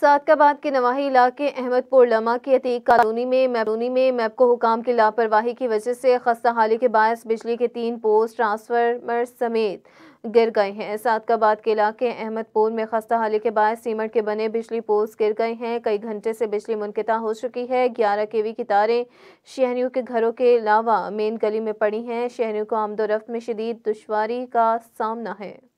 सादकाबाद के नवाही इलाके अहमदपुर लमा की अतीक कॉलोनी में मैबूनी में मैपको हुकाम की लापरवाही की वजह से खस्ता हाली के बायस बिजली के तीन पोस्ट ट्रांसफार्मर समेत गिर गए हैं सादकाबाद के इलाके अहमदपुर में खस्ता हाली के बायस सीमेंट के बने बिजली पोस्ट गिर गए हैं कई घंटे से बिजली मुनकता हो चुकी है ग्यारह केवी की तारें शहरियों के घरों के अलावा मेन गली में पड़ी हैं शहरियों को आमदोरफ्त में शदीद दुशारी का सामना है